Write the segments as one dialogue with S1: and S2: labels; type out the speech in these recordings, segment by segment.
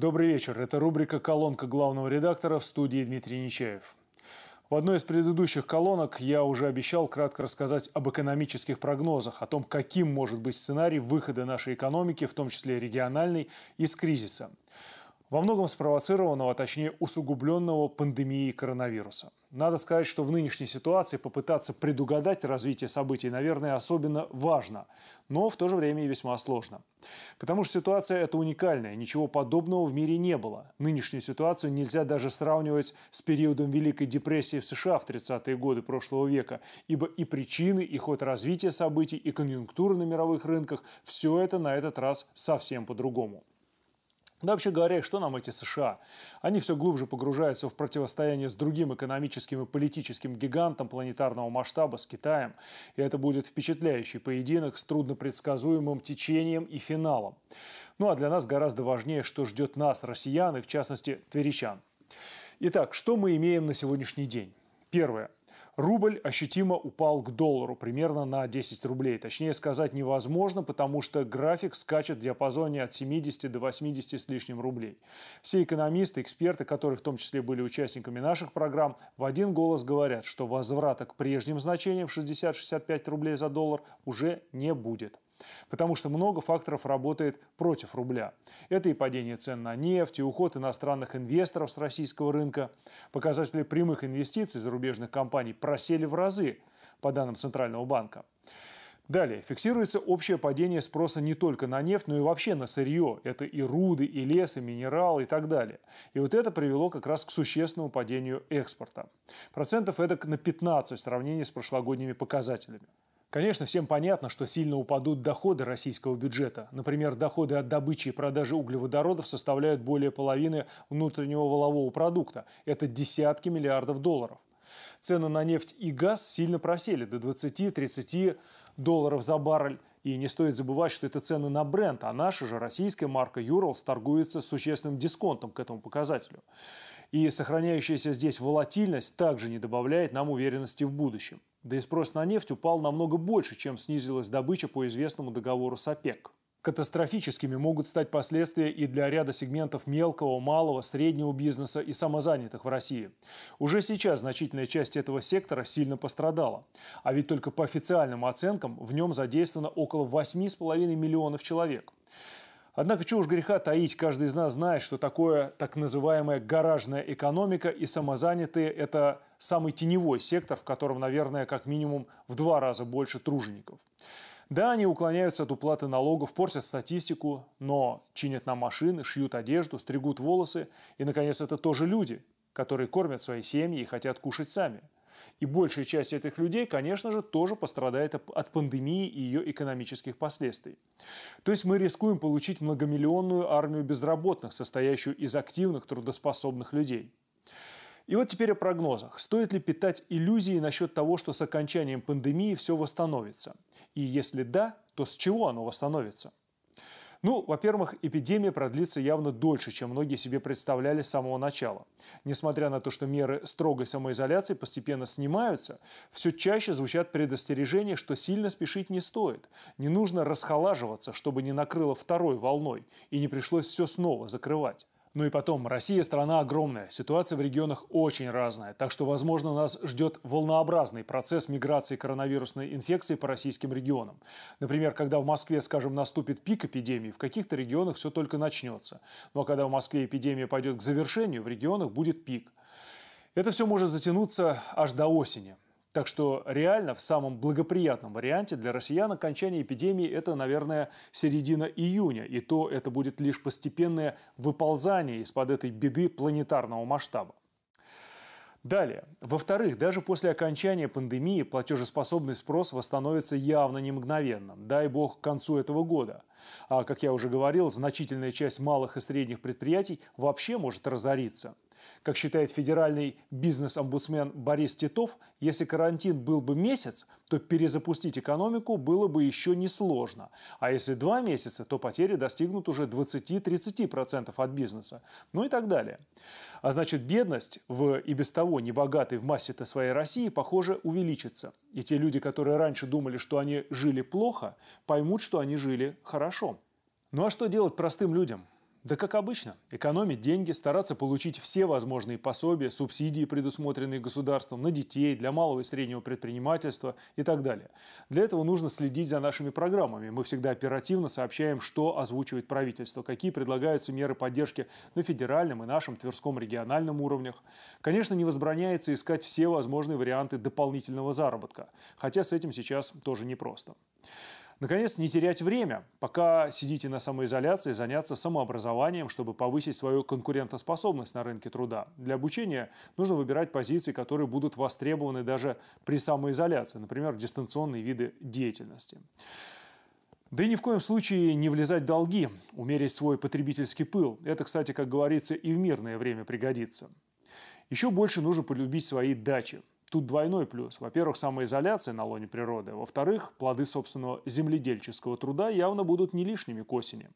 S1: Добрый вечер. Это рубрика «Колонка главного редактора» в студии Дмитрий Нечаев. В одной из предыдущих колонок я уже обещал кратко рассказать об экономических прогнозах, о том, каким может быть сценарий выхода нашей экономики, в том числе региональной, из кризиса. Во многом спровоцированного, а точнее усугубленного пандемией коронавируса. Надо сказать, что в нынешней ситуации попытаться предугадать развитие событий, наверное, особенно важно, но в то же время и весьма сложно. Потому что ситуация эта уникальная, ничего подобного в мире не было. Нынешнюю ситуацию нельзя даже сравнивать с периодом Великой депрессии в США в 30-е годы прошлого века, ибо и причины, и ход развития событий, и конъюнктура на мировых рынках – все это на этот раз совсем по-другому. Да вообще говоря, что нам эти США? Они все глубже погружаются в противостояние с другим экономическим и политическим гигантом планетарного масштаба, с Китаем. И это будет впечатляющий поединок с труднопредсказуемым течением и финалом. Ну а для нас гораздо важнее, что ждет нас, россиян, и в частности, тверичан. Итак, что мы имеем на сегодняшний день? Первое. Рубль ощутимо упал к доллару, примерно на 10 рублей. Точнее сказать невозможно, потому что график скачет в диапазоне от 70 до 80 с лишним рублей. Все экономисты, эксперты, которые в том числе были участниками наших программ, в один голос говорят, что возврата к прежним значениям 60-65 рублей за доллар уже не будет. Потому что много факторов работает против рубля. Это и падение цен на нефть, и уход иностранных инвесторов с российского рынка. Показатели прямых инвестиций зарубежных компаний просели в разы, по данным Центрального банка. Далее, фиксируется общее падение спроса не только на нефть, но и вообще на сырье. Это и руды, и лес, и минералы, и так далее. И вот это привело как раз к существенному падению экспорта. Процентов это на 15 в сравнении с прошлогодними показателями. Конечно, всем понятно, что сильно упадут доходы российского бюджета. Например, доходы от добычи и продажи углеводородов составляют более половины внутреннего волового продукта. Это десятки миллиардов долларов. Цены на нефть и газ сильно просели до 20-30 долларов за баррель. И не стоит забывать, что это цены на бренд, а наша же российская марка Юрлс торгуется с существенным дисконтом к этому показателю. И сохраняющаяся здесь волатильность также не добавляет нам уверенности в будущем. Да и спрос на нефть упал намного больше, чем снизилась добыча по известному договору с ОПЕК. Катастрофическими могут стать последствия и для ряда сегментов мелкого, малого, среднего бизнеса и самозанятых в России. Уже сейчас значительная часть этого сектора сильно пострадала. А ведь только по официальным оценкам в нем задействовано около 8,5 миллионов человек. Однако, чего уж греха таить, каждый из нас знает, что такое так называемая гаражная экономика и самозанятые – это самый теневой сектор, в котором, наверное, как минимум в два раза больше тружеников. Да, они уклоняются от уплаты налогов, портят статистику, но чинят нам машины, шьют одежду, стригут волосы. И, наконец, это тоже люди, которые кормят свои семьи и хотят кушать сами. И большая часть этих людей, конечно же, тоже пострадает от пандемии и ее экономических последствий. То есть мы рискуем получить многомиллионную армию безработных, состоящую из активных трудоспособных людей – и вот теперь о прогнозах. Стоит ли питать иллюзии насчет того, что с окончанием пандемии все восстановится? И если да, то с чего оно восстановится? Ну, во-первых, эпидемия продлится явно дольше, чем многие себе представляли с самого начала. Несмотря на то, что меры строгой самоизоляции постепенно снимаются, все чаще звучат предостережения, что сильно спешить не стоит. Не нужно расхолаживаться, чтобы не накрыло второй волной и не пришлось все снова закрывать. Ну и потом, Россия страна огромная, ситуация в регионах очень разная, так что, возможно, нас ждет волнообразный процесс миграции коронавирусной инфекции по российским регионам. Например, когда в Москве, скажем, наступит пик эпидемии, в каких-то регионах все только начнется. Но ну а когда в Москве эпидемия пойдет к завершению, в регионах будет пик. Это все может затянуться аж до осени. Так что реально в самом благоприятном варианте для россиян окончание эпидемии это, наверное, середина июня. И то это будет лишь постепенное выползание из-под этой беды планетарного масштаба. Далее. Во-вторых, даже после окончания пандемии платежеспособный спрос восстановится явно не мгновенно. Дай бог к концу этого года. А, как я уже говорил, значительная часть малых и средних предприятий вообще может разориться. Как считает федеральный бизнес-омбудсмен Борис Титов, если карантин был бы месяц, то перезапустить экономику было бы еще несложно. А если два месяца, то потери достигнут уже 20-30% от бизнеса. Ну и так далее. А значит, бедность в и без того небогатой в массе-то своей России, похоже, увеличится. И те люди, которые раньше думали, что они жили плохо, поймут, что они жили хорошо. Ну а что делать простым людям? Да как обычно, экономить деньги, стараться получить все возможные пособия, субсидии, предусмотренные государством, на детей, для малого и среднего предпринимательства и так далее. Для этого нужно следить за нашими программами. Мы всегда оперативно сообщаем, что озвучивает правительство, какие предлагаются меры поддержки на федеральном и нашем Тверском региональном уровнях. Конечно, не возбраняется искать все возможные варианты дополнительного заработка, хотя с этим сейчас тоже непросто. Наконец, не терять время. Пока сидите на самоизоляции, заняться самообразованием, чтобы повысить свою конкурентоспособность на рынке труда. Для обучения нужно выбирать позиции, которые будут востребованы даже при самоизоляции, например, дистанционные виды деятельности. Да и ни в коем случае не влезать в долги, умерить свой потребительский пыл. Это, кстати, как говорится, и в мирное время пригодится. Еще больше нужно полюбить свои дачи. Тут двойной плюс. Во-первых, самоизоляция на лоне природы. Во-вторых, плоды собственного земледельческого труда явно будут не лишними к осени.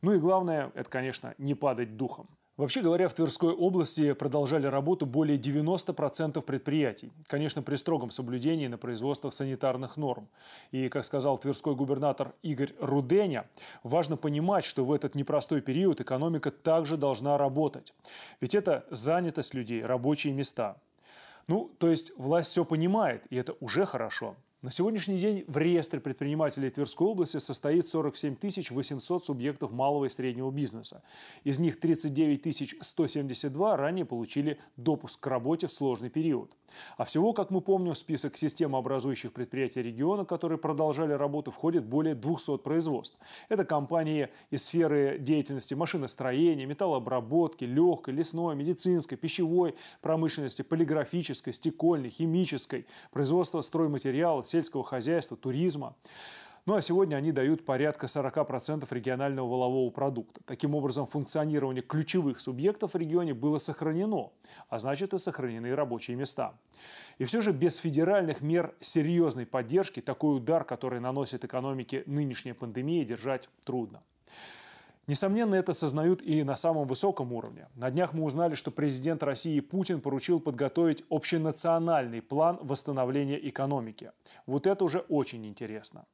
S1: Ну и главное, это, конечно, не падать духом. Вообще говоря, в Тверской области продолжали работу более 90% предприятий. Конечно, при строгом соблюдении на производствах санитарных норм. И, как сказал тверской губернатор Игорь Руденя, важно понимать, что в этот непростой период экономика также должна работать. Ведь это занятость людей, рабочие места. Ну, то есть власть все понимает, и это уже хорошо. На сегодняшний день в реестре предпринимателей Тверской области состоит 47 800 субъектов малого и среднего бизнеса. Из них 39 172 ранее получили допуск к работе в сложный период. А всего, как мы помним, в список системообразующих предприятий региона, которые продолжали работу, входит более 200 производств. Это компании из сферы деятельности машиностроения, металлообработки, легкой, лесной, медицинской, пищевой промышленности, полиграфической, стекольной, химической, производства стройматериалов, сельского хозяйства, туризма. Ну а сегодня они дают порядка 40% регионального волового продукта. Таким образом, функционирование ключевых субъектов в регионе было сохранено, а значит и сохранены рабочие места. И все же без федеральных мер серьезной поддержки такой удар, который наносит экономике нынешняя пандемия, держать трудно. Несомненно, это сознают и на самом высоком уровне. На днях мы узнали, что президент России Путин поручил подготовить общенациональный план восстановления экономики. Вот это уже очень интересно.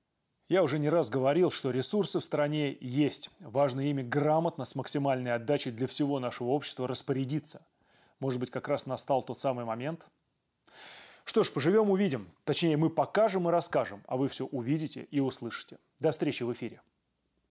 S1: Я уже не раз говорил, что ресурсы в стране есть. Важно ими грамотно, с максимальной отдачей для всего нашего общества распорядиться. Может быть, как раз настал тот самый момент? Что ж, поживем, увидим. Точнее, мы покажем и расскажем, а вы все увидите и услышите. До встречи в эфире.